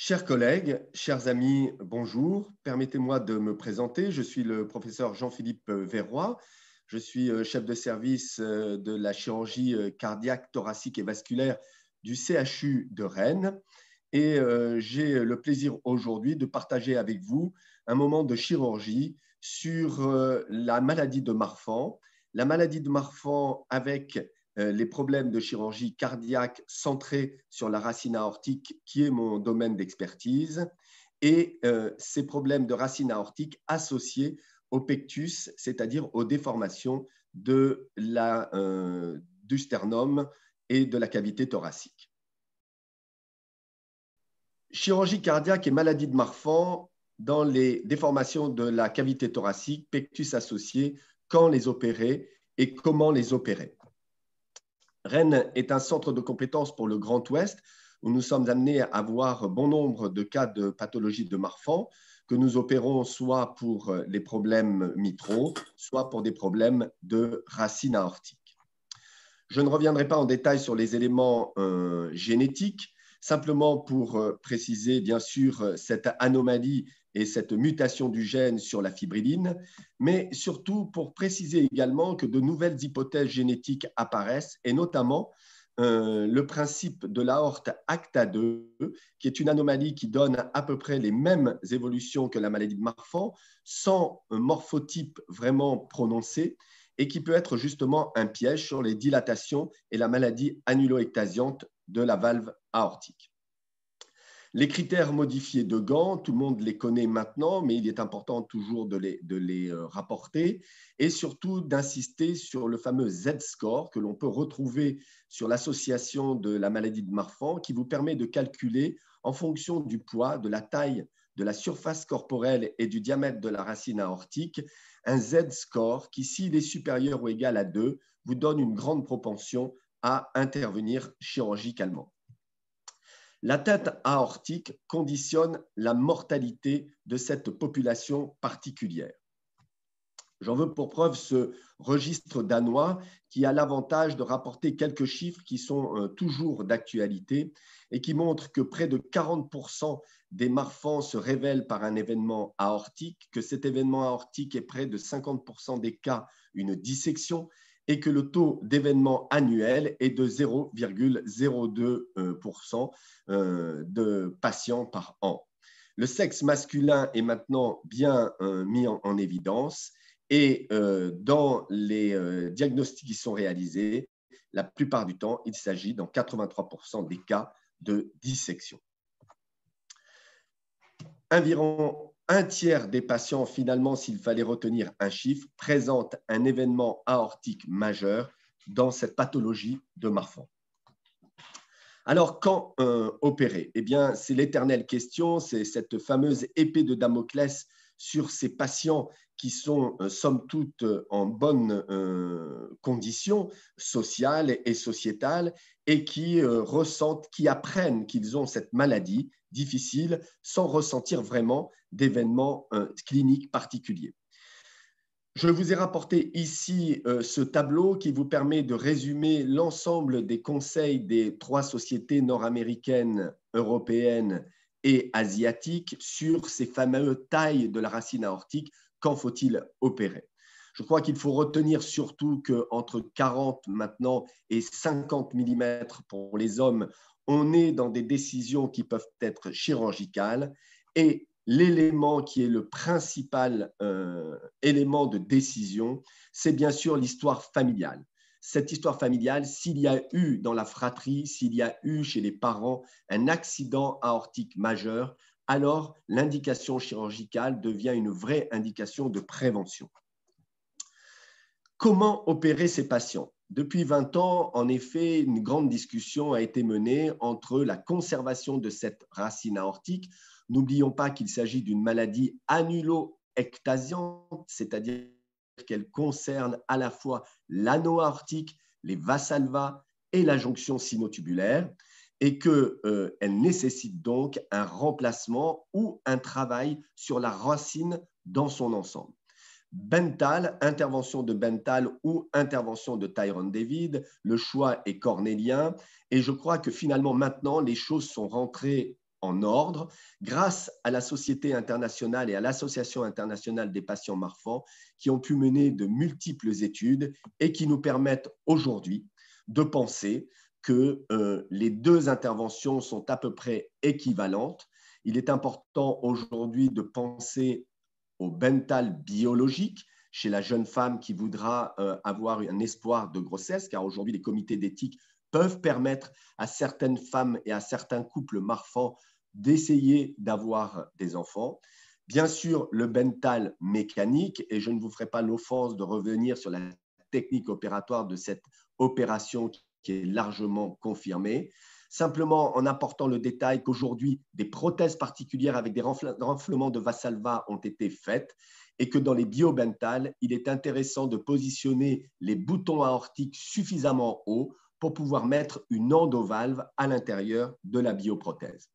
Chers collègues, chers amis, bonjour. Permettez-moi de me présenter. Je suis le professeur Jean-Philippe Verroy. Je suis euh, chef de service euh, de la chirurgie euh, cardiaque, thoracique et vasculaire du CHU de Rennes. Et j'ai le plaisir aujourd'hui de partager avec vous un moment de chirurgie sur la maladie de Marfan, la maladie de Marfan avec euh, les problèmes de chirurgie cardiaque centrés sur la racine aortique, qui est mon domaine d'expertise, et euh, ces problèmes de racine aortique associés au pectus, c'est-à-dire aux déformations de la, euh, du sternum et de la cavité thoracique. Chirurgie cardiaque et maladie de Marfan dans les déformations de la cavité thoracique, pectus associé, quand les opérer et comment les opérer. Rennes est un centre de compétences pour le Grand Ouest où nous sommes amenés à voir bon nombre de cas de pathologie de Marfan que nous opérons soit pour euh, les problèmes mitraux, soit pour des problèmes de racines aortiques. Je ne reviendrai pas en détail sur les éléments euh, génétiques, simplement pour euh, préciser, bien sûr, cette anomalie et cette mutation du gène sur la fibrilline, mais surtout pour préciser également que de nouvelles hypothèses génétiques apparaissent, et notamment euh, le principe de l'aorte ACTA2, qui est une anomalie qui donne à peu près les mêmes évolutions que la maladie de Marfan, sans morphotype vraiment prononcé, et qui peut être justement un piège sur les dilatations et la maladie annuloectasiante de la valve aortique. Les critères modifiés de Gant, tout le monde les connaît maintenant, mais il est important toujours de les, de les euh, rapporter et surtout d'insister sur le fameux Z-score que l'on peut retrouver sur l'association de la maladie de Marfan qui vous permet de calculer en fonction du poids, de la taille de la surface corporelle et du diamètre de la racine aortique, un Z-score qui, s'il est supérieur ou égal à 2, vous donne une grande propension à intervenir chirurgicalement. La tête aortique conditionne la mortalité de cette population particulière. J'en veux pour preuve ce registre danois qui a l'avantage de rapporter quelques chiffres qui sont euh, toujours d'actualité et qui montrent que près de 40% des marfans se révèlent par un événement aortique, que cet événement aortique est près de 50% des cas une dissection et que le taux d'événement annuel est de 0,02% euh, euh, de patients par an. Le sexe masculin est maintenant bien euh, mis en, évidence et dans les diagnostics qui sont réalisés, la plupart du temps, il s'agit dans 83% des cas de dissection. Environ un tiers des patients, finalement, s'il fallait retenir un chiffre, présente un événement aortique majeur dans cette pathologie de Marfan. Alors, quand euh, opérer Eh bien, c'est l'éternelle question, c'est cette fameuse épée de Damoclès sur ces patients qui sont, euh, somme toute, euh, en bonne, conditions sociales et sociétales et qui euh, ressentent, qui apprennent qu'ils ont cette maladie difficile sans ressentir vraiment d'événements euh, cliniques particuliers. Je vous ai rapporté ici euh, ce tableau qui vous permet de résumer l'ensemble des conseils des trois sociétés nord-américaines, européennes et asiatiques sur ces fameuses tailles de la racine aortique. Quand faut-il opérer je crois qu'il faut retenir surtout qu'entre 40 maintenant et 50 mm pour les hommes, on est dans des décisions qui peuvent être chirurgicales et l'élément qui est le principal euh, élément de décision, c'est bien sûr l'histoire familiale. Cette histoire familiale, s'il y a eu dans la fratrie, s'il y a eu chez les parents un accident aortique majeur, alors l'indication chirurgicale devient une vraie indication de prévention. Comment opérer ces patients Depuis 20 ans, en effet, une grande discussion a été menée entre la conservation de cette racine aortique. N'oublions pas qu'il s'agit d'une maladie annulo-ectasiante, c'est-à-dire qu'elle concerne à la fois l'anneau aortique, les vassalvas et la jonction sinotubulaire, et qu'elle euh, elle nécessite donc un remplacement ou un travail sur la racine dans son ensemble. Bental, intervention de Bental ou intervention de Tyron David, le choix est cornélien. Et je crois que finalement, maintenant, les choses sont rentrées en ordre grâce à la Société internationale et à l'Association internationale des patients marfans qui ont pu mener de multiples études et qui nous permettent aujourd'hui de penser que euh, les deux interventions sont à peu près équivalentes. Il est important aujourd'hui de penser au biologique chez la jeune femme qui voudra euh, avoir un espoir de grossesse, car aujourd'hui les comités d'éthique peuvent permettre à certaines femmes et à certains couples marfants d'essayer d'avoir des enfants. Bien sûr, le bental mécanique, et je ne vous ferai pas l'offense de revenir sur la technique opératoire de cette opération qui est largement confirmée simplement en apportant le détail qu'aujourd'hui, des prothèses particulières avec des renflements de Vassalva ont été faites et que dans les biobentales, il est intéressant de positionner les boutons aortiques suffisamment hauts pour pouvoir mettre une endovalve à l'intérieur de la bioprothèse.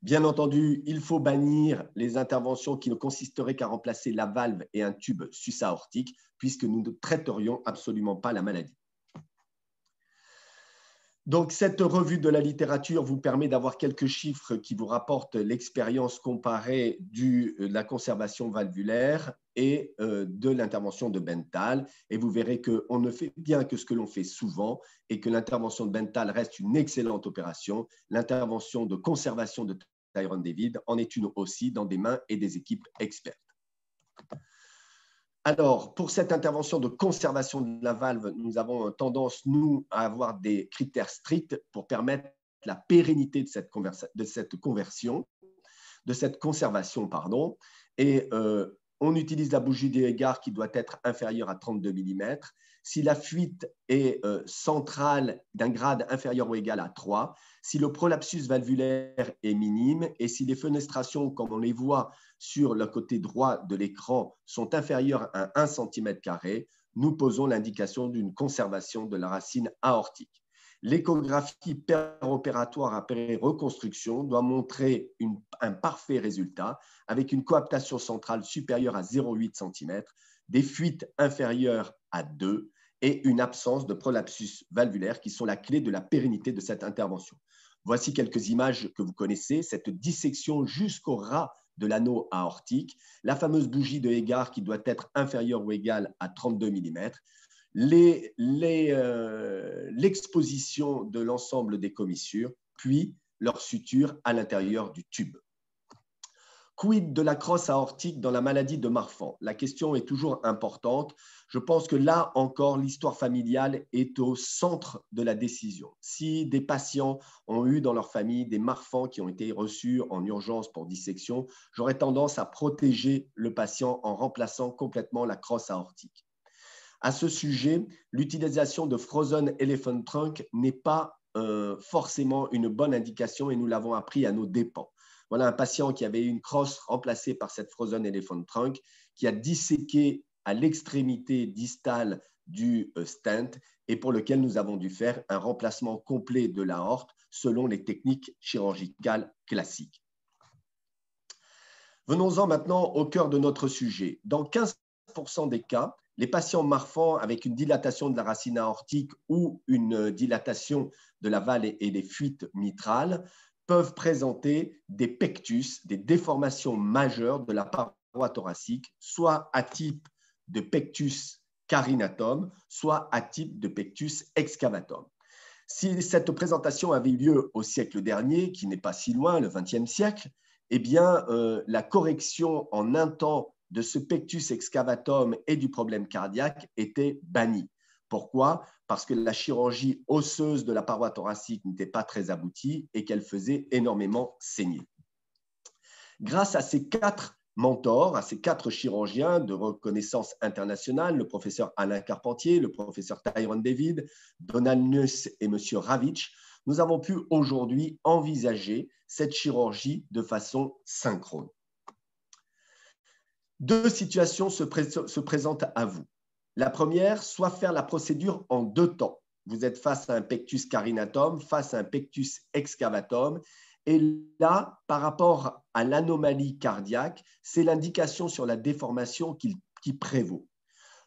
Bien entendu, il faut bannir les interventions qui ne consisteraient qu'à remplacer la valve et un tube susaortique, puisque nous ne traiterions absolument pas la maladie. Donc, cette revue de la littérature vous permet d'avoir quelques chiffres qui vous rapportent l'expérience comparée du, euh, de la conservation valvulaire et euh, de l'intervention de Benthal. Et vous verrez qu'on ne fait bien que ce que l'on fait souvent et que l'intervention de Benthal reste une excellente opération. L'intervention de conservation de Tyron David en est une aussi dans des mains et des équipes expertes. Alors, pour cette intervention de conservation de la valve, nous avons tendance, nous, à avoir des critères stricts pour permettre la pérennité de cette, conversion, de cette conservation, pardon. Et euh, on utilise la bougie d'égard qui doit être inférieure à 32 mm si la fuite est euh, centrale d'un grade inférieur ou égal à 3, si le prolapsus valvulaire est minime et si les fenestrations, comme on les voit sur le côté droit de l'écran, sont inférieures à 1 cm, nous posons l'indication d'une conservation de la racine aortique. L'échographie péropératoire après reconstruction doit montrer un parfait résultat avec une coaptation centrale supérieure à 0,8 cm, des fuites inférieures à 2 et une absence de prolapsus valvulaire qui sont la clé de la pérennité de cette intervention. Voici quelques images que vous connaissez, cette dissection jusqu'au ras de l'anneau aortique, la fameuse bougie de Égard qui doit être inférieure ou égale à 32 mm, euh, l'exposition de l'ensemble des commissures, puis leur suture à l'intérieur du tube. Quid de la crosse aortique dans la maladie de Marfan La question est toujours importante. Je pense que là encore, l'histoire familiale est au centre de la décision. Si des patients ont eu dans leur famille des Marfans qui ont été reçus en urgence pour dissection, j'aurais tendance à protéger le patient en remplaçant complètement la crosse aortique. À ce sujet, l'utilisation de Frozen Elephant Trunk n'est pas euh, forcément une bonne indication et nous l'avons appris à nos dépens. Voilà un patient qui avait une crosse remplacée par cette frozen elephant trunk qui a disséqué à l'extrémité distale du euh, stent et pour lequel nous avons dû faire un remplacement complet de l'aorte selon les techniques chirurgicales classiques. Venons-en maintenant au cœur de notre sujet. Dans 15% des cas, les patients marfans avec une dilatation de la racine aortique ou une euh, dilatation de la valve et des fuites mitrales peuvent présenter des pectus, des déformations majeures de la paroi thoracique, soit à type de pectus carinatum, soit à type de pectus excavatum. Si cette présentation avait eu lieu au siècle dernier, qui n'est pas si loin, le XXe siècle, eh bien, euh, la correction en un temps de ce pectus excavatum et du problème cardiaque était bannie. Pourquoi Parce que la chirurgie osseuse de la paroi thoracique n'était pas très aboutie et qu'elle faisait énormément saigner. Grâce à ces quatre mentors, à ces quatre chirurgiens de reconnaissance internationale, le professeur Alain Carpentier, le professeur Tyron David, Donald Nuss et monsieur Ravitch, nous avons pu aujourd'hui envisager cette chirurgie de façon synchrone. Deux situations se, se présentent à vous. La première, soit faire la procédure en deux temps. Vous êtes face à un pectus carinatum, face à un pectus excavatum. Et là, par rapport à l'anomalie cardiaque, c'est l'indication sur la déformation qui, prévaut.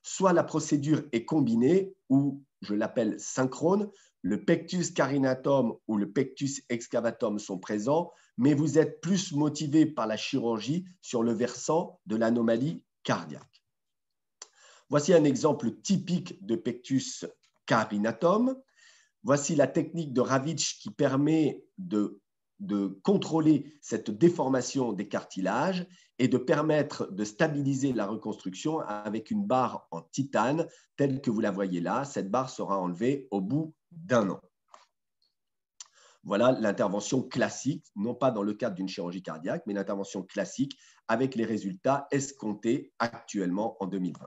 Soit la procédure est combinée, ou je l'appelle synchrone, le pectus carinatum ou le pectus excavatum sont présents, mais vous êtes plus motivé par la chirurgie sur le versant de l'anomalie cardiaque. Voici un exemple typique de Pectus carinatum. Voici la technique de Ravitch qui permet de, de contrôler cette déformation des cartilages et de permettre de stabiliser la reconstruction avec une barre en titane telle que vous la voyez là. Cette barre sera enlevée au bout d'un an. Voilà l'intervention classique, non pas dans le cadre d'une chirurgie cardiaque, mais l'intervention classique avec les résultats escomptés actuellement en 2020.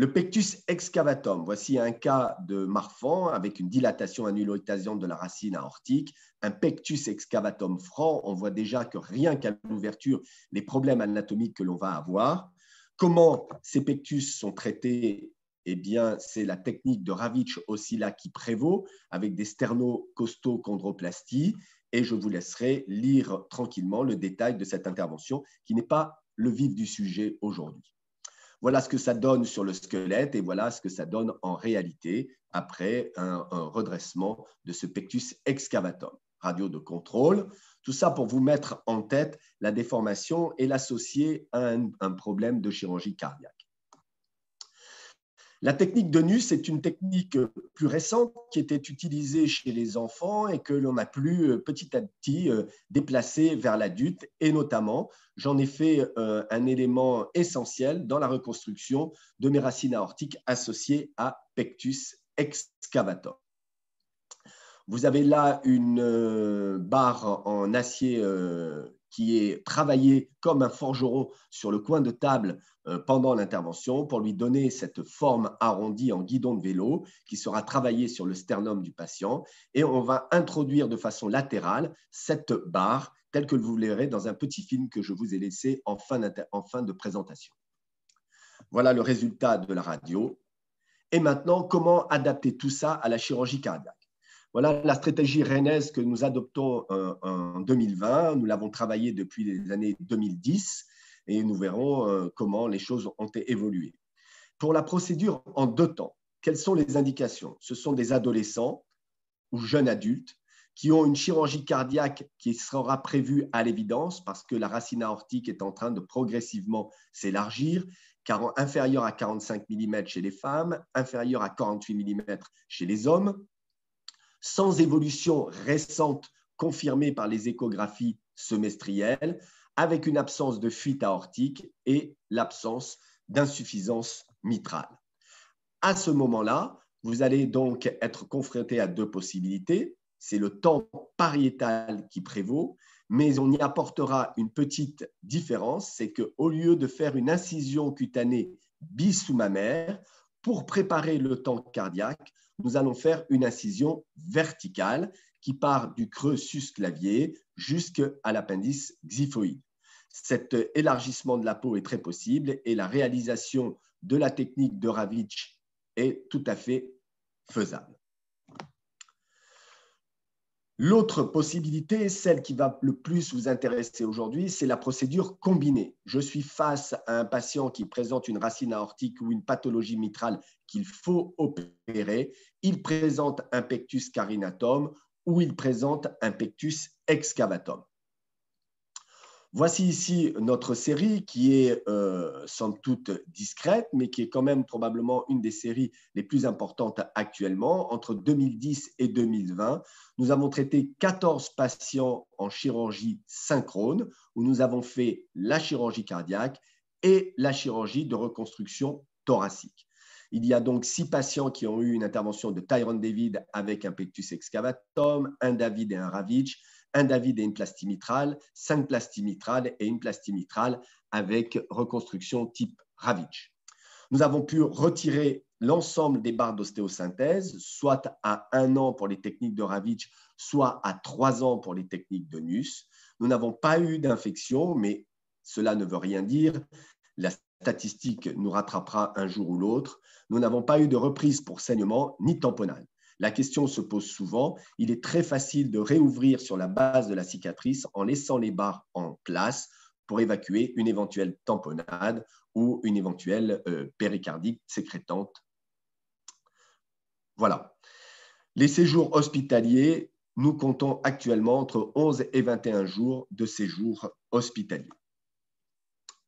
Le pectus excavatum, voici un cas de marfan avec une dilatation annulotasiante de la racine aortique, un pectus excavatum franc, on voit déjà que rien qu'à l'ouverture, les problèmes anatomiques que l'on va avoir. Comment ces pectus sont traités eh bien, c'est la technique de Ravitch là qui prévaut avec des sternocostochondroplasties. Et je vous laisserai lire tranquillement le détail de cette intervention qui n'est pas le vif du sujet aujourd'hui. Voilà ce que ça donne sur le squelette et voilà ce que ça donne en réalité après un, redressement de ce pectus excavatum. Radio de contrôle, tout ça pour vous mettre en tête la déformation et l'associer à un problème de chirurgie cardiaque. La technique de NUS est une technique euh, plus récente qui était utilisée chez les enfants et que l'on a plus euh, petit à petit euh, déplacée vers l'adulte. Et notamment, j'en ai fait un élément essentiel dans la reconstruction de mes racines aortiques associées à pectus excavator. Vous avez là une barre en acier qui est travaillé comme un forgeron sur le coin de table euh, pendant l'intervention pour lui donner cette forme arrondie en guidon de vélo qui sera travaillé sur le sternum du patient. Et on va introduire de façon latérale cette barre telle que vous verrez dans un petit film que je vous ai laissé en fin de présentation. Voilà le résultat de la radio. Et maintenant, comment adapter tout ça à la chirurgie cardiaque voilà la stratégie rennaise que nous adoptons euh, en 2020. Nous l'avons travaillée depuis les années 2010 et nous verrons euh, comment les choses ont évolué. Pour la procédure en deux temps, quelles sont les indications Ce sont des adolescents ou jeunes adultes qui ont une chirurgie cardiaque qui sera prévue à l'évidence parce que la racine aortique est en train de progressivement s'élargir, inférieure à 45 mm chez les femmes, inférieure à 48 mm chez les hommes, sans évolution récente confirmée par les échographies semestrielles, avec une absence de fuite aortique et l'absence d'insuffisance mitrale. À ce moment-là, vous allez donc être confronté à deux possibilités. C'est le temps pariétal qui prévaut, mais on y apportera une petite différence, c'est qu'au lieu de faire une incision cutanée bisous ma pour préparer le temps cardiaque, nous allons faire une incision verticale qui part du creux susclavier jusqu'à l'appendice xiphoïde. Cet élargissement de la peau est très possible et la réalisation de la technique de Ravitch est tout à fait faisable. L'autre possibilité, celle qui va le plus vous intéresser aujourd'hui, c'est la procédure combinée. Je suis face à un patient qui présente une racine aortique ou une pathologie mitrale qu'il faut opérer. Il présente un pectus carinatum ou il présente un pectus excavatum. Voici ici notre série qui est euh, sans doute discrète, mais qui est quand même probablement une des séries les plus importantes actuellement. Entre 2010 et 2020, nous avons traité 14 patients en chirurgie synchrone, où nous avons fait la chirurgie cardiaque et la chirurgie de reconstruction thoracique. Il y a donc six patients qui ont eu une intervention de Tyrone David avec un pectus excavatum, un David et un Ravitch, un David et une plastie mitrale, cinq plasties mitrales et une plastie mitrale avec reconstruction type Ravitch. Nous avons pu retirer l'ensemble des barres d'ostéosynthèse, soit à un an pour les techniques de Ravitch, soit à trois ans pour les techniques de NUS. Nous n'avons pas eu d'infection, mais cela ne veut rien dire. La statistique nous rattrapera un jour ou l'autre. Nous n'avons pas eu de reprise pour saignement ni tamponnage. La question se pose souvent. Il est très facile de réouvrir sur la base de la cicatrice en laissant les barres en place pour évacuer une éventuelle tamponade ou une éventuelle euh, péricardique sécrétante. Voilà. Les séjours hospitaliers, nous comptons actuellement entre 11 et 21 jours de séjour hospitalier.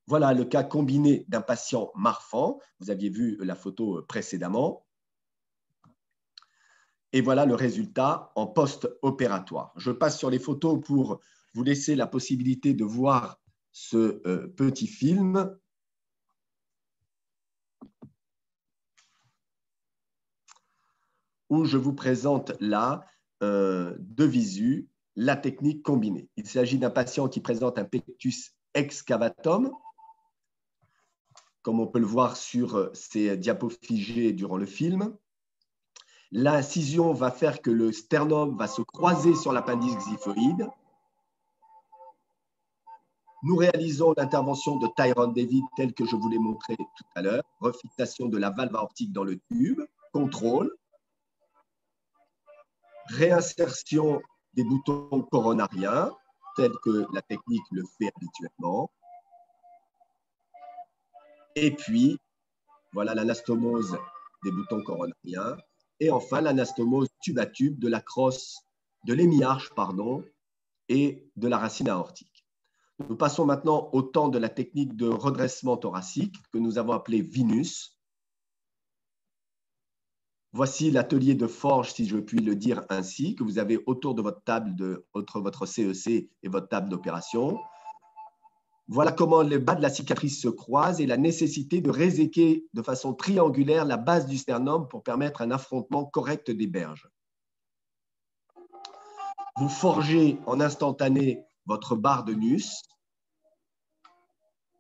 Voilà le cas combiné d'un patient marfan. Vous aviez vu la photo précédemment. Et voilà le résultat en post-opératoire. Je passe sur les photos pour vous laisser la possibilité de voir ce euh, petit film. où je vous présente là, euh, de visu, la technique combinée. Il s'agit d'un patient qui présente un pectus excavatum, comme on peut le voir sur ces euh, diapos durant le film. L'incision va faire que le sternum va se croiser sur l'appendice xiphoïde. Nous réalisons l'intervention de Tyron David telle que je vous l'ai montré tout à l'heure, refixation de la valve aortique dans le tube, contrôle, réinsertion des boutons coronariens, telle que la technique le fait habituellement. Et puis, voilà l'anastomose des boutons coronariens et enfin l'anastomose tube à tube de la crosse, de l'hémiarche, pardon, et de la racine aortique. Nous passons maintenant au temps de la technique de redressement thoracique que nous avons appelée Vinus. Voici l'atelier de forge, si je puis le dire ainsi, que vous avez autour de votre table, de, entre votre CEC e et votre table d'opération. Voilà comment le bas de la cicatrice se croise et la nécessité de réséquer de façon triangulaire la base du sternum pour permettre un affrontement correct des berges. Vous forgez en instantané votre barre de nus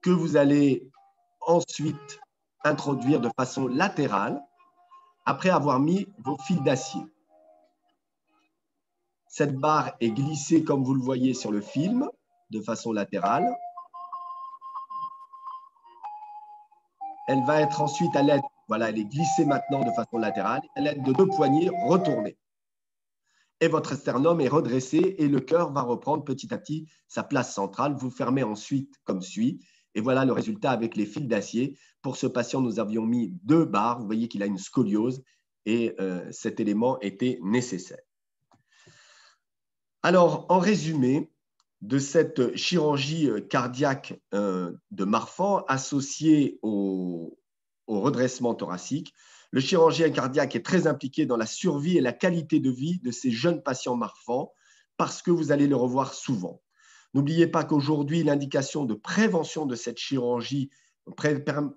que vous allez ensuite introduire de façon latérale après avoir mis vos fils d'acier. Cette barre est glissée comme vous le voyez sur le film de façon latérale Elle va être ensuite à l'aide, voilà, elle est glissée maintenant de façon latérale, à l'aide de deux poignées retournées. Et votre sternum est redressé et le cœur va reprendre petit à petit sa place centrale. Vous fermez ensuite comme suit. Et voilà le résultat avec les fils d'acier. Pour ce patient, nous avions mis deux barres. Vous voyez qu'il a une scoliose et euh, cet élément était nécessaire. Alors, en résumé, de cette chirurgie euh, cardiaque euh, de Marfan associée au, redressement thoracique. Le chirurgien cardiaque est très impliqué dans la survie et la qualité de vie de ces jeunes patients Marfan parce que vous allez les revoir souvent. N'oubliez pas qu'aujourd'hui, l'indication de prévention de cette chirurgie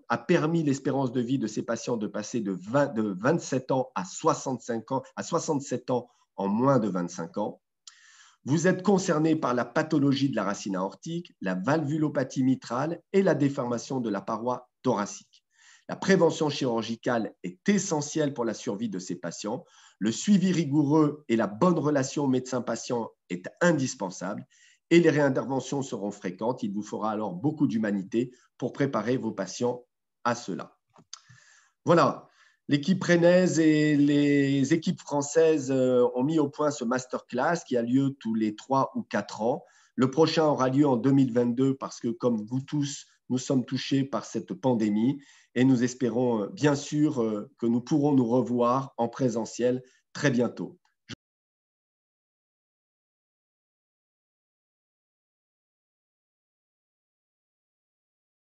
a permis l'espérance de vie de ces patients de passer de, de 27 ans à 65 ans, à 67 ans en moins de 25 ans. Vous êtes concerné par la pathologie de la racine aortique, la valvulopathie mitrale et la déformation de la paroi thoracique. La prévention chirurgicale est essentielle pour la survie de ces patients. Le suivi rigoureux et la bonne relation médecin-patient est indispensable et les réinterventions seront fréquentes. Il vous faudra alors beaucoup d'humanité pour préparer vos patients à cela. Voilà, L'équipe rennaise et les équipes françaises euh, ont mis au point ce masterclass qui a lieu tous les trois ou quatre ans. Le prochain aura lieu en 2022 parce que, comme vous tous, nous sommes touchés par cette pandémie et nous espérons euh, bien sûr euh, que nous pourrons nous revoir en présentiel très bientôt.